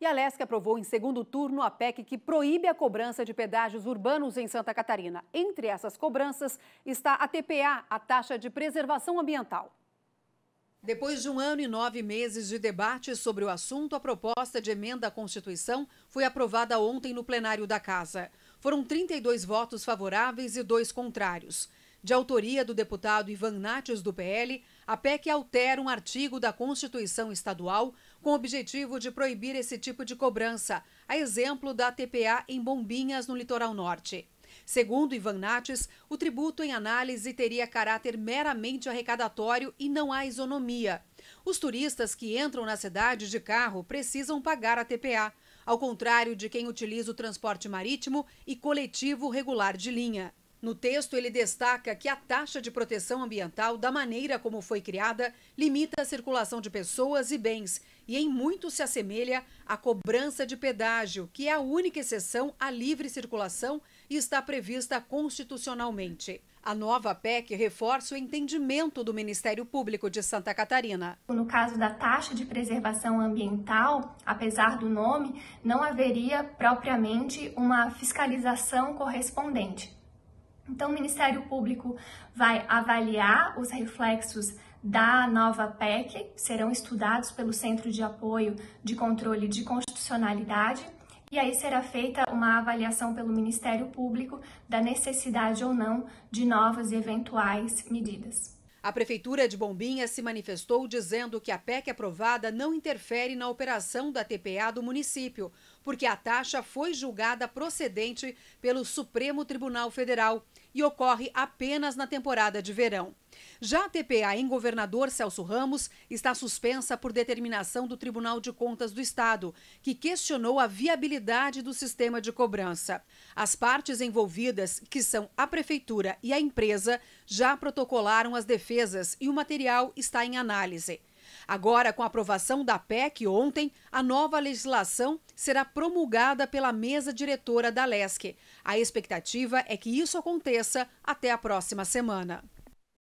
E a Lesc aprovou em segundo turno a PEC que proíbe a cobrança de pedágios urbanos em Santa Catarina. Entre essas cobranças está a TPA, a taxa de preservação ambiental. Depois de um ano e nove meses de debate sobre o assunto, a proposta de emenda à Constituição foi aprovada ontem no plenário da Casa. Foram 32 votos favoráveis e dois contrários. De autoria do deputado Ivan Nates, do PL, a PEC altera um artigo da Constituição Estadual com o objetivo de proibir esse tipo de cobrança, a exemplo da TPA em Bombinhas, no litoral norte. Segundo Ivan Nates, o tributo em análise teria caráter meramente arrecadatório e não há isonomia. Os turistas que entram na cidade de carro precisam pagar a TPA, ao contrário de quem utiliza o transporte marítimo e coletivo regular de linha. No texto, ele destaca que a taxa de proteção ambiental, da maneira como foi criada, limita a circulação de pessoas e bens e em muito se assemelha à cobrança de pedágio, que é a única exceção à livre circulação e está prevista constitucionalmente. A nova PEC reforça o entendimento do Ministério Público de Santa Catarina. No caso da taxa de preservação ambiental, apesar do nome, não haveria propriamente uma fiscalização correspondente. Então, o Ministério Público vai avaliar os reflexos da nova PEC, serão estudados pelo Centro de Apoio de Controle de Constitucionalidade, e aí será feita uma avaliação pelo Ministério Público da necessidade ou não de novas e eventuais medidas. A Prefeitura de Bombinha se manifestou dizendo que a PEC aprovada não interfere na operação da TPA do município porque a taxa foi julgada procedente pelo Supremo Tribunal Federal e ocorre apenas na temporada de verão. Já a TPA em governador Celso Ramos está suspensa por determinação do Tribunal de Contas do Estado, que questionou a viabilidade do sistema de cobrança. As partes envolvidas, que são a prefeitura e a empresa, já protocolaram as defesas e o material está em análise. Agora, com a aprovação da PEC ontem, a nova legislação será promulgada pela mesa diretora da LESC. A expectativa é que isso aconteça até a próxima semana.